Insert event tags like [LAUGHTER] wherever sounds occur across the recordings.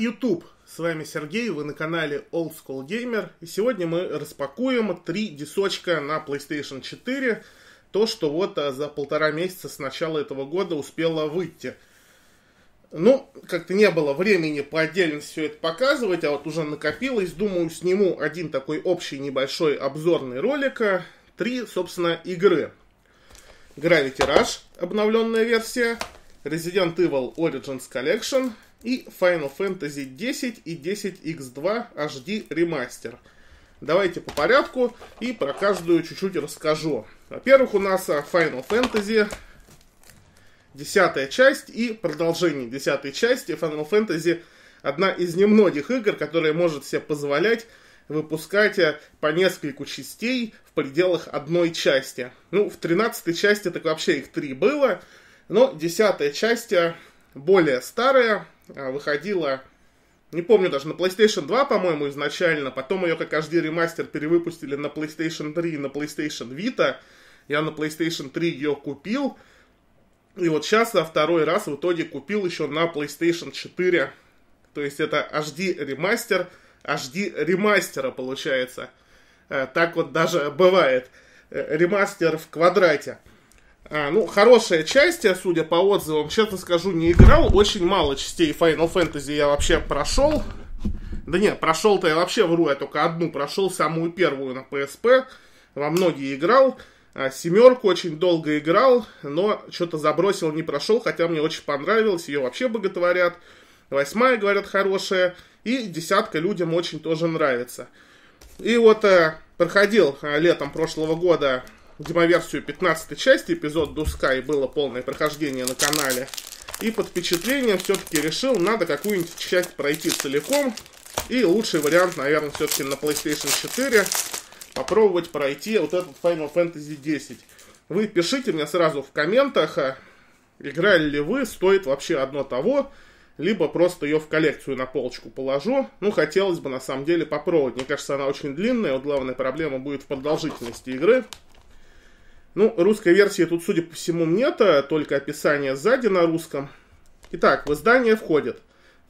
YouTube! С вами Сергей, вы на канале Old School Gamer, и сегодня мы распакуем три дисочка на PlayStation 4, то, что вот а, за полтора месяца с начала этого года успело выйти. Ну, как-то не было времени по отдельности все это показывать, а вот уже накопилось, думаю, сниму один такой общий небольшой обзорный ролик, три, собственно, игры. Gravity Rush, обновленная версия, Resident Evil Origins Collection – и Final Fantasy 10 и 10x2 HD ремастер. Давайте по порядку и про каждую чуть-чуть расскажу. Во-первых, у нас а, Final Fantasy десятая часть и продолжение десятой части. Final Fantasy одна из немногих игр, которая может себе позволять выпускать а, по нескольку частей в пределах одной части. Ну, в тринадцатой части так вообще их три было, но десятая часть а, более старая, а, выходила, не помню даже, на PlayStation 2, по-моему, изначально. Потом ее как HD ремастер перевыпустили на PlayStation 3 и на PlayStation Vita. Я на PlayStation 3 ее купил. И вот сейчас за второй раз в итоге купил еще на PlayStation 4. То есть это HD ремастер, HD ремастера получается. Э, так вот даже бывает. Э, ремастер в квадрате. А, ну, хорошая часть, я, судя по отзывам, честно скажу, не играл. Очень мало частей Final Fantasy я вообще прошел. Да нет, прошел-то я вообще вру, я только одну прошел, самую первую на PSP. Во многие играл. А, семерку очень долго играл, но что-то забросил, не прошел, хотя мне очень понравилось, ее вообще боготворят. Восьмая, говорят, хорошая. И десятка людям очень тоже нравится. И вот э, проходил э, летом прошлого года демоверсию типа, 15 части, эпизод Дуска, и было полное прохождение на канале. И под впечатлением все-таки решил, надо какую-нибудь часть пройти целиком. И лучший вариант, наверное, все-таки на PlayStation 4 попробовать пройти вот этот Final Fantasy 10. Вы пишите мне сразу в комментах, а играли ли вы, стоит вообще одно того, либо просто ее в коллекцию на полочку положу. Ну, хотелось бы на самом деле попробовать. Мне кажется, она очень длинная, вот главная проблема будет в продолжительности игры. Ну, русской версии тут, судя по всему, нет, а только описание сзади на русском. Итак, в издание входит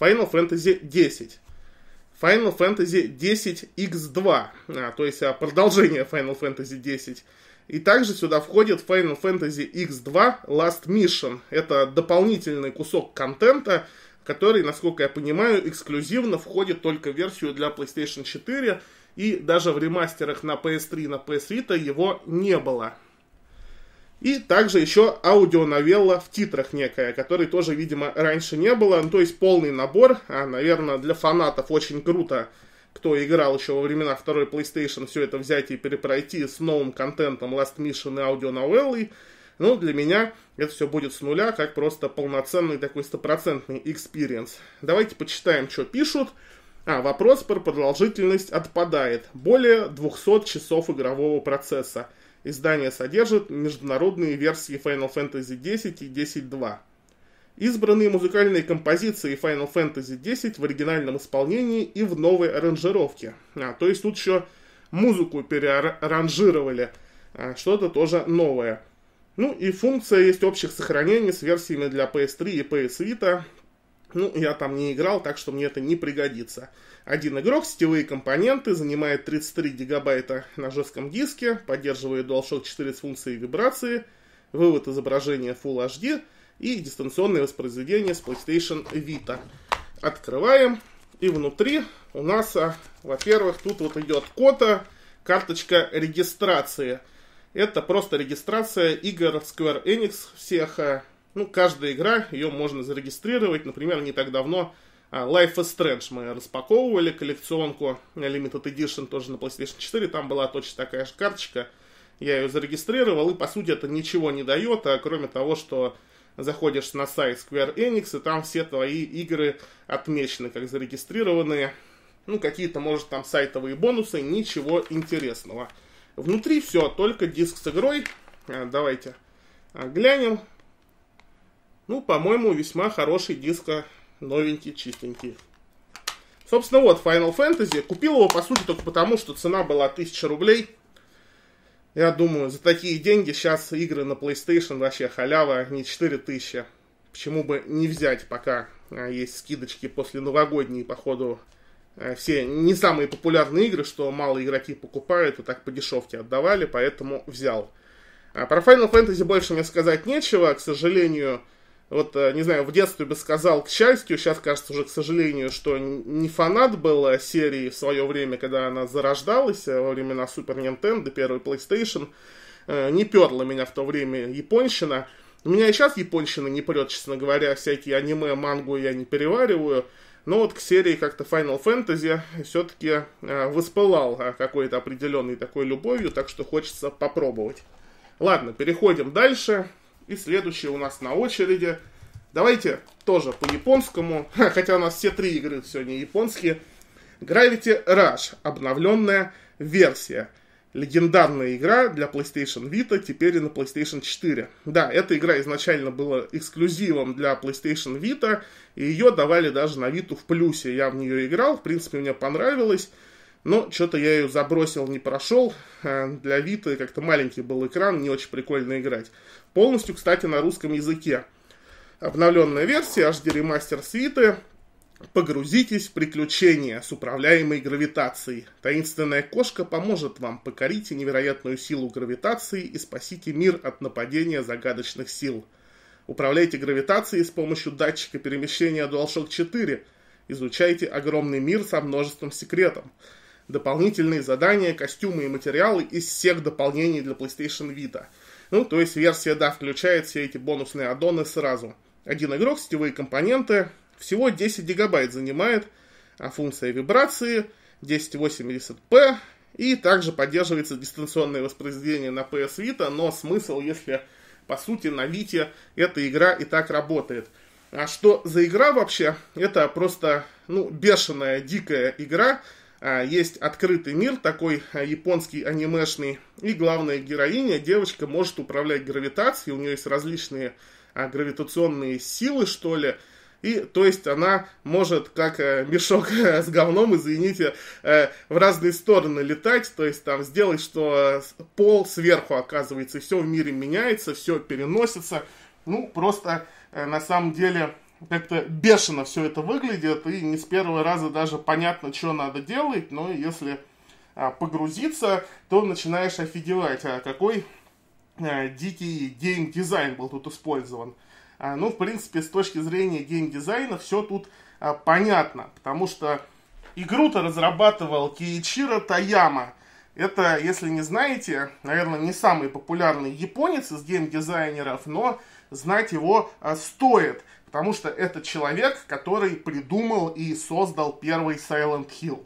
Final Fantasy 10. Final Fantasy X2, а, то есть а, продолжение Final Fantasy 10. И также сюда входит Final Fantasy X2 Last Mission. Это дополнительный кусок контента, который, насколько я понимаю, эксклюзивно входит только в версию для PlayStation 4, и даже в ремастерах на PS3 и на PS Vita его не было. И также еще аудионовелла в титрах некая, которой тоже, видимо, раньше не было. Ну, то есть полный набор, а, наверное, для фанатов очень круто, кто играл еще во времена второй PlayStation, все это взять и перепройти с новым контентом Last Mission и аудионовеллой. Ну, для меня это все будет с нуля, как просто полноценный такой стопроцентный экспириенс. Давайте почитаем, что пишут. А, вопрос про продолжительность отпадает. Более 200 часов игрового процесса – Издание содержит международные версии Final Fantasy X и X-2. Избранные музыкальные композиции Final Fantasy X в оригинальном исполнении и в новой аранжировке. А, то есть тут еще музыку переаранжировали. А, Что-то тоже новое. Ну и функция есть общих сохранений с версиями для PS3 и PS Vita. Ну, я там не играл, так что мне это не пригодится. Один игрок, сетевые компоненты, занимает 33 гигабайта на жестком диске, поддерживает DualShock 4 с функцией вибрации, вывод изображения Full HD и дистанционное воспроизведение с PlayStation Vita. Открываем, и внутри у нас, а, во-первых, тут вот идет кота, карточка регистрации. Это просто регистрация игр Square Enix всех а, ну, каждая игра, ее можно зарегистрировать. Например, не так давно а, Life is Strange мы распаковывали, коллекционку Limited Edition тоже на PlayStation 4, там была точно такая же карточка. Я ее зарегистрировал, и по сути это ничего не дает, а кроме того, что заходишь на сайт Square Enix, и там все твои игры отмечены как зарегистрированные. Ну, какие-то, может, там сайтовые бонусы, ничего интересного. Внутри все, только диск с игрой. А, давайте а, глянем. Ну, по-моему, весьма хороший диско, а, новенький, чистенький. Собственно, вот Final Fantasy. Купил его, по сути, только потому, что цена была 1000 рублей. Я думаю, за такие деньги сейчас игры на PlayStation вообще халява, а не 4000. Почему бы не взять, пока а, есть скидочки после новогодней, походу, все не самые популярные игры, что мало игроки покупают и так по дешевке отдавали, поэтому взял. Про Final Fantasy больше мне сказать нечего, к сожалению, вот, э, не знаю, в детстве бы сказал к счастью, сейчас кажется уже к сожалению, что не фанат был э, серии в свое время, когда она зарождалась, э, во времена Super Nintendo, первый PlayStation, не перла меня в то время японщина. У Меня и сейчас японщина не прет, честно говоря, всякие аниме, мангу я не перевариваю, но вот к серии как-то Final Fantasy все-таки воспылал какой-то определенной такой любовью, так что хочется попробовать. Ладно, переходим дальше. И следующий у нас на очереди. Давайте тоже по-японскому, [LAUGHS] хотя у нас все три игры сегодня японские. Gravity Rush, обновленная версия. Легендарная игра для PlayStation Vita, теперь и на PlayStation 4. Да, эта игра изначально была эксклюзивом для PlayStation Vita, и ее давали даже на Vita в плюсе. Я в нее играл, в принципе, мне понравилось. Но что-то я ее забросил, не прошел. Э, для Виты как-то маленький был экран, не очень прикольно играть. Полностью, кстати, на русском языке. Обновленная версия HD ремастер свиты. Погрузитесь в приключения с управляемой гравитацией. Таинственная кошка поможет вам покорить невероятную силу гравитации и спасите мир от нападения загадочных сил. Управляйте гравитацией с помощью датчика перемещения DualShock 4. Изучайте огромный мир со множеством секретов дополнительные задания, костюмы и материалы из всех дополнений для PlayStation Vita. Ну, то есть версия, да, включает все эти бонусные аддоны сразу. Один игрок, сетевые компоненты, всего 10 гигабайт занимает, а функция вибрации 1080p, и также поддерживается дистанционное воспроизведение на PS Vita, но смысл, если по сути на Vita эта игра и так работает. А что за игра вообще? Это просто ну, бешеная, дикая игра, а, есть открытый мир, такой а, японский анимешный, и главная героиня, девочка, может управлять гравитацией, у нее есть различные а, гравитационные силы, что ли, и, то есть, она может, как э, мешок [LAUGHS] с говном, извините, э, в разные стороны летать, то есть, там, сделать, что пол сверху оказывается, все в мире меняется, все переносится, ну, просто, э, на самом деле, как-то бешено все это выглядит, и не с первого раза даже понятно, что надо делать, но если а, погрузиться, то начинаешь офигевать, а какой а, дикий геймдизайн был тут использован. А, ну, в принципе, с точки зрения геймдизайна все тут понятно, потому что игру-то разрабатывал Киичиро Таяма – это, если не знаете, наверное, не самый популярный японец из геймдизайнеров, но знать его а, стоит, потому что это человек, который придумал и создал первый Silent Hill.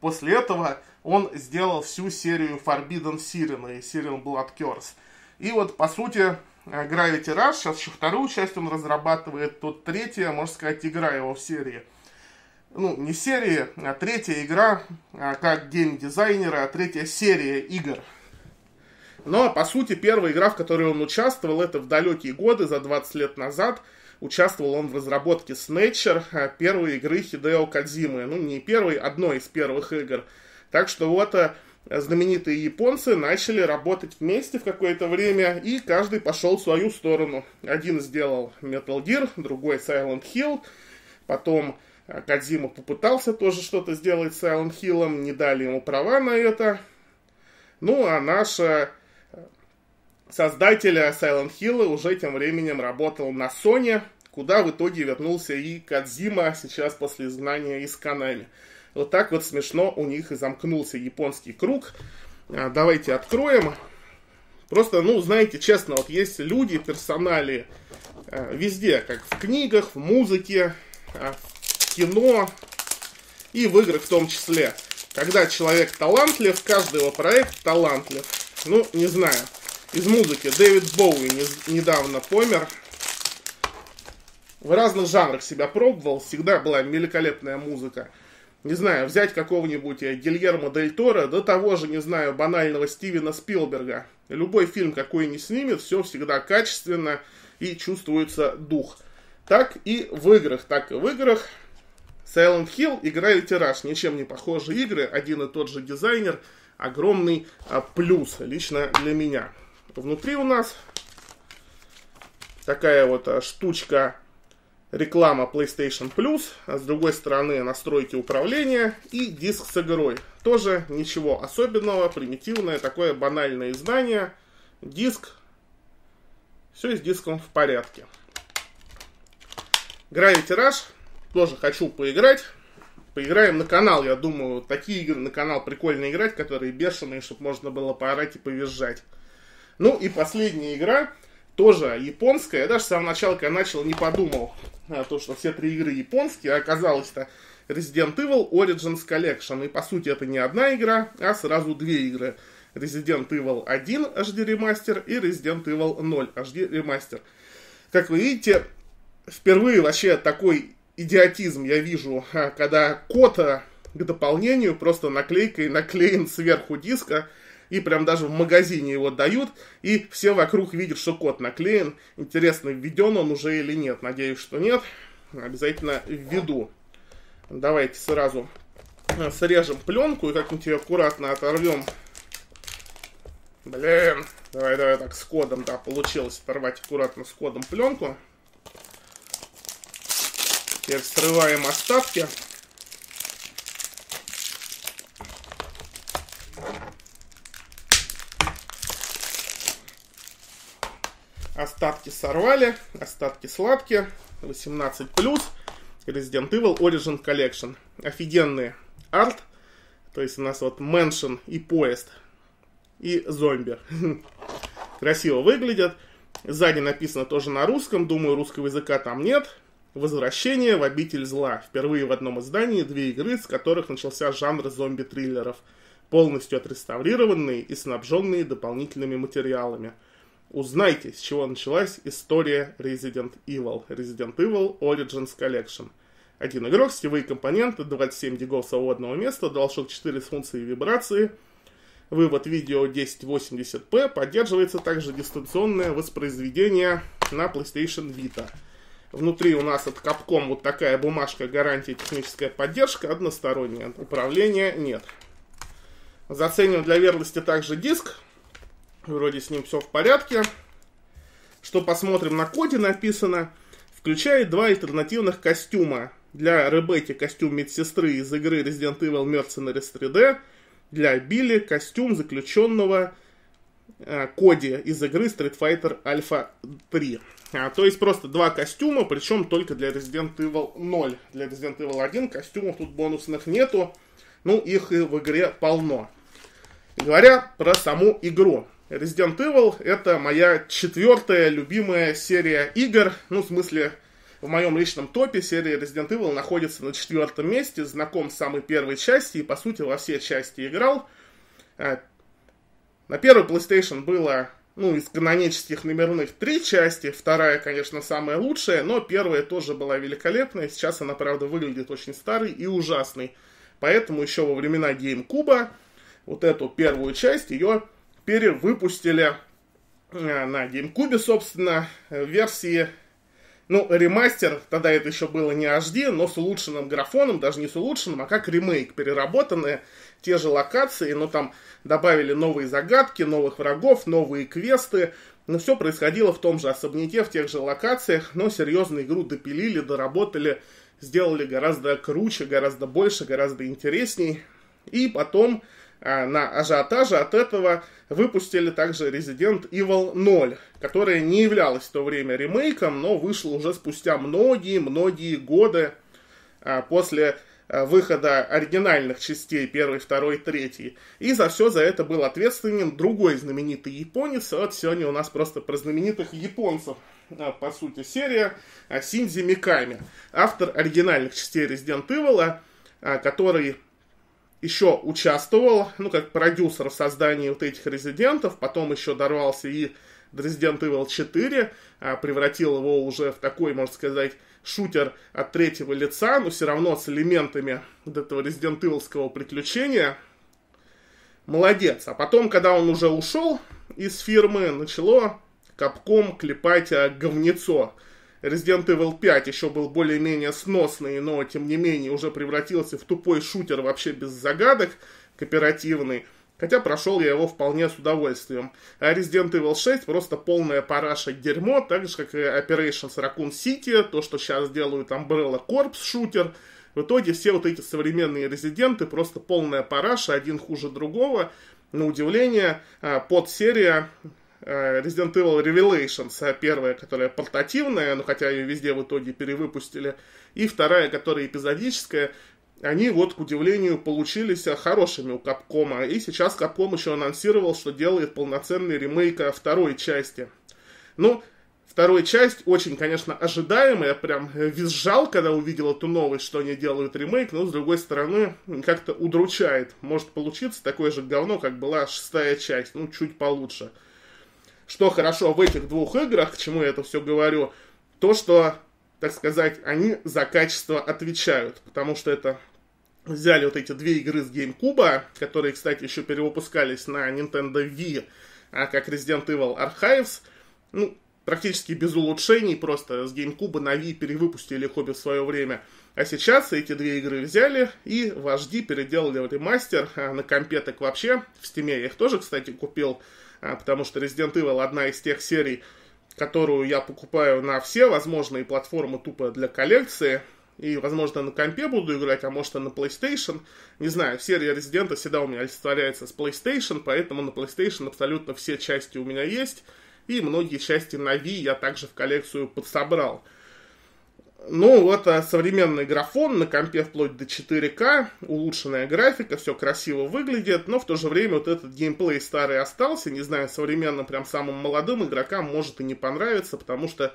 После этого он сделал всю серию Forbidden Siren и Siren Blood Curse. И вот, по сути, э, Gravity Rush, сейчас вторую часть он разрабатывает, тут третья, можно сказать, игра его в серии – ну, не серии, а третья игра, а как геймдизайнера, а третья серия игр. Но, по сути, первая игра, в которой он участвовал, это в далекие годы, за 20 лет назад, участвовал он в разработке Snatcher, а, первой игры Хидео Кадзимы. Ну, не первой, одной из первых игр. Так что вот э, знаменитые японцы начали работать вместе в какое-то время, и каждый пошел в свою сторону. Один сделал Metal Gear, другой Silent Hill, потом а Кадзима попытался тоже что-то сделать с Silent Хиллом, не дали ему права на это. Ну, а наша э, создателя Silent Hill уже тем временем работал на Sony, куда в итоге вернулся и Кадзима а сейчас после изгнания из Канами. Вот так вот смешно у них и замкнулся японский круг. А, давайте откроем. Просто, ну, знаете, честно, вот есть люди, персонали э, везде, как в книгах, в музыке, в кино и в играх в том числе. Когда человек талантлив, каждый его проект талантлив. Ну, не знаю. Из музыки Дэвид Боуи не, недавно помер. В разных жанрах себя пробовал, всегда была великолепная музыка. Не знаю, взять какого-нибудь э, Гильермо Дель Торо, до того же, не знаю, банального Стивена Спилберга. Любой фильм, какой не снимет, все всегда качественно и чувствуется дух. Так и в играх, так и в играх Silent Hill, игра и тираж, ничем не похожие игры, один и тот же дизайнер, огромный а, плюс лично для меня. Внутри у нас такая вот а, штучка реклама PlayStation Plus, а с другой стороны настройки управления и диск с игрой. Тоже ничего особенного, примитивное, такое банальное издание. Диск, все с диском в порядке. Гравитираж тоже хочу поиграть. Поиграем на канал, я думаю, такие игры на канал прикольно играть, которые бешеные, чтобы можно было поорать и повизжать. Ну и последняя игра, тоже японская. Я даже с самого начала, когда начал, не подумал, а, то, что все три игры японские, а оказалось-то Resident Evil Origins Collection. И по сути это не одна игра, а сразу две игры. Resident Evil 1 HD Remaster и Resident Evil 0 HD Remaster Как вы видите, впервые вообще такой идиотизм я вижу, когда кота э, к дополнению просто наклейкой наклеен сверху диска, и прям даже в магазине его дают, и все вокруг видят, что код наклеен. Интересно, введен он уже или нет. Надеюсь, что нет. Обязательно введу. Давайте сразу э, срежем пленку и как-нибудь ее аккуратно оторвем. Блин, давай, давай так, с кодом, да, получилось оторвать аккуратно с кодом пленку. Теперь вскрываем остатки. Остатки сорвали, остатки сладкие, 18+, плюс. Resident Evil Origin Collection. Офигенный арт, то есть у нас вот Mansion и поезд, и зомби. [LAUGHS] Красиво выглядят. Сзади написано тоже на русском, думаю, русского языка там нет. Возвращение в обитель зла. Впервые в одном издании две игры, с которых начался жанр зомби-триллеров, полностью отреставрированные и снабженные дополнительными материалами. Узнайте, с чего началась история Resident Evil. Resident Evil Origins Collection. Один игрок, сетевые компоненты, 27 дигов свободного места, DualShock 4 с функцией вибрации, вывод видео 1080p, поддерживается также дистанционное воспроизведение на PlayStation Vita – Внутри у нас от Капком вот такая бумажка гарантии техническая поддержка односторонняя. Управления нет. Заценим для верности также диск. Вроде с ним все в порядке. Что посмотрим на коде написано. Включает два альтернативных костюма. Для Ребекки костюм медсестры из игры Resident Evil Mercenaries 3D. Для Билли костюм заключенного Э, коде из игры Street Fighter Alpha 3. А, то есть просто два костюма, причем только для Resident Evil 0. Для Resident Evil 1 костюмов тут бонусных нету, ну их и в игре полно. Говоря про саму игру. Resident Evil это моя четвертая любимая серия игр, ну в смысле в моем личном топе серия Resident Evil находится на четвертом месте, знаком с самой первой части и по сути во все части играл. Э, на первый PlayStation было, ну, из канонических номерных три части. Вторая, конечно, самая лучшая, но первая тоже была великолепная. Сейчас она, правда, выглядит очень старой и ужасной. Поэтому еще во времена GameCube вот эту первую часть ее перевыпустили э, на GameCube, собственно, версии ну, ремастер, тогда это еще было не HD, но с улучшенным графоном, даже не с улучшенным, а как ремейк, переработанные те же локации, но там добавили новые загадки, новых врагов, новые квесты, но все происходило в том же особняке, в тех же локациях, но серьезно игру допилили, доработали, сделали гораздо круче, гораздо больше, гораздо интересней. И потом а, на ажиотаже от этого выпустили также Resident Evil 0, которая не являлась в то время ремейком, но вышла уже спустя многие-многие годы а, после а, выхода оригинальных частей 1, 2, 3. И за все за это был ответственен другой знаменитый японец. Вот сегодня у нас просто про знаменитых японцев по сути серия Синдзи Миками, автор оригинальных частей Resident Evil, который еще участвовал, ну, как продюсер в создании вот этих резидентов, потом еще дорвался и до Resident Evil 4, а, превратил его уже в такой, можно сказать, шутер от третьего лица, но все равно с элементами вот этого Resident Evil приключения. Молодец. А потом, когда он уже ушел из фирмы, начало капком клепать а, говнецо Resident Evil 5 еще был более-менее сносный, но тем не менее уже превратился в тупой шутер вообще без загадок, кооперативный. Хотя прошел я его вполне с удовольствием. А Resident Evil 6 просто полная параша дерьмо, так же как и Operations Raccoon City, то, что сейчас делают Umbrella Corps шутер. В итоге все вот эти современные резиденты просто полная параша, один хуже другого. На удивление, а, подсерия Э, Resident Evil Revelations, э, первая, которая портативная, но хотя ее везде в итоге перевыпустили, и вторая, которая эпизодическая, они вот, к удивлению, получились э, хорошими у Капкома. И сейчас Капком еще анонсировал, что делает полноценный ремейк второй части. Ну, вторая часть очень, конечно, ожидаемая. Прям визжал, когда увидел эту новость, что они делают ремейк. Но, с другой стороны, как-то удручает. Может получиться такое же говно, как была шестая часть. Ну, чуть получше. Что хорошо в этих двух играх, к чему я это все говорю, то, что, так сказать, они за качество отвечают, потому что это взяли вот эти две игры с GameCube, которые, кстати, еще перевыпускались на Nintendo Wii, а как Resident Evil Archives, ну, практически без улучшений, просто с GameCube на Wii перевыпустили хобби в свое время – а сейчас эти две игры взяли и вожди переделали в ремастер а, на компе так вообще. В стиме я их тоже, кстати, купил, а, потому что Resident Evil одна из тех серий, которую я покупаю на все возможные платформы тупо для коллекции. И, возможно, на компе буду играть, а может и на PlayStation. Не знаю, серия Resident всегда у меня олицетворяется с PlayStation, поэтому на PlayStation абсолютно все части у меня есть. И многие части на Wii я также в коллекцию подсобрал. Ну, это а, современный графон на компе вплоть до 4К, улучшенная графика, все красиво выглядит, но в то же время вот этот геймплей старый остался, не знаю, современным прям самым молодым игрокам может и не понравиться, потому что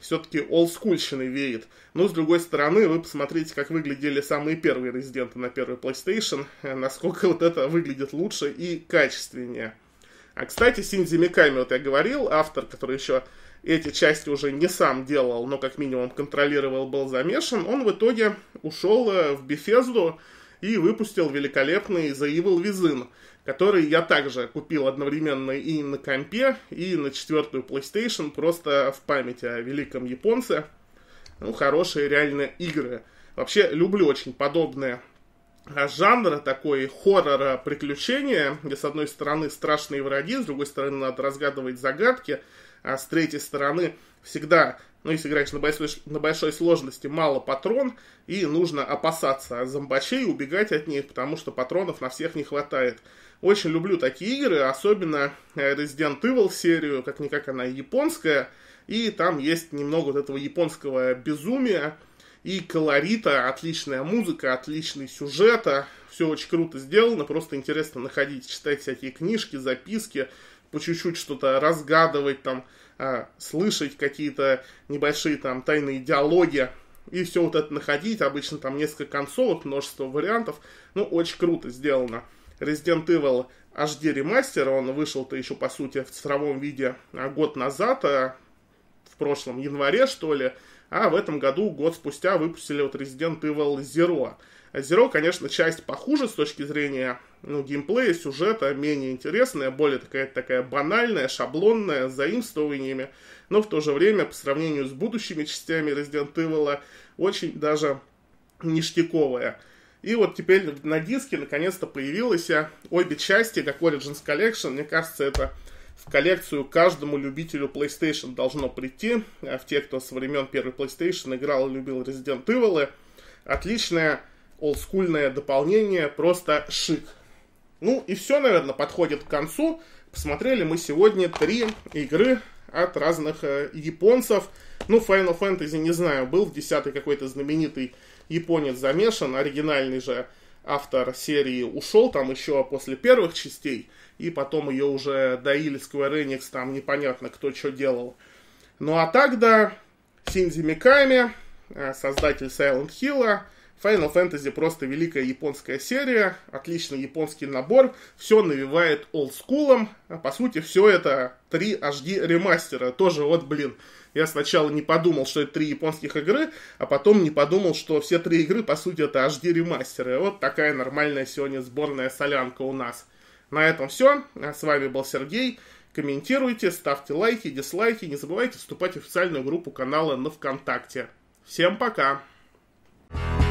все-таки олдскульщиной веет. Но, с другой стороны, вы посмотрите, как выглядели самые первые резиденты на первый PlayStation, э, насколько вот это выглядит лучше и качественнее. А, кстати, Синдзи Миками, вот я говорил, автор, который еще эти части уже не сам делал, но как минимум контролировал, был замешан, он в итоге ушел э, в Бефезду и выпустил великолепный The Evil Within, который я также купил одновременно и на компе, и на четвертую PlayStation, просто в память о великом японце. Ну, хорошие реально игры. Вообще, люблю очень подобные а, жанра такой хоррора приключения, где с одной стороны страшные враги, с другой стороны надо разгадывать загадки, а с третьей стороны всегда, ну, если играешь на большой, на большой сложности, мало патрон, и нужно опасаться зомбачей, убегать от них, потому что патронов на всех не хватает. Очень люблю такие игры, особенно э, Resident Evil серию, как-никак она японская, и там есть немного вот этого японского безумия, и колорита, отличная музыка, отличный сюжет, все очень круто сделано, просто интересно находить, читать всякие книжки, записки, по чуть-чуть что-то разгадывать, там, а, слышать какие-то небольшие там тайные диалоги и все вот это находить. Обычно там несколько концовок, множество вариантов. Ну, очень круто сделано. Resident Evil HD ремастер, он вышел-то еще, по сути, в цифровом виде а, год назад, а, в прошлом январе, что ли, а в этом году, год спустя, выпустили вот Resident Evil Zero. Zero, конечно, часть похуже с точки зрения ну, геймплея, сюжета, менее интересная, более такая, такая банальная, шаблонная, с заимствованиями, но в то же время, по сравнению с будущими частями Resident Evil, очень даже ништяковая. И вот теперь на диске наконец-то появилась а, обе части, как Origins Collection. Мне кажется, это в коллекцию каждому любителю PlayStation должно прийти. А в те, кто со времен первой PlayStation играл и любил Resident Evil. Отличная олдскульное дополнение, просто шик. Ну и все, наверное, подходит к концу. Посмотрели мы сегодня три игры от разных э, японцев. Ну, Final Fantasy, не знаю, был в десятый какой-то знаменитый японец замешан, оригинальный же автор серии ушел там еще после первых частей, и потом ее уже доили Square Enix, там непонятно кто что делал. Ну а тогда да, Синди Миками, э, создатель Silent Hill, Final Fantasy просто великая японская серия, отличный японский набор, все навевает олдскулом, а, по сути все это три HD ремастера, тоже вот блин, я сначала не подумал, что это три японских игры, а потом не подумал, что все три игры, по сути, это HD ремастеры. Вот такая нормальная сегодня сборная солянка у нас. На этом все. А, с вами был Сергей. Комментируйте, ставьте лайки, дизлайки. Не забывайте вступать в официальную группу канала на ВКонтакте. Всем пока! thank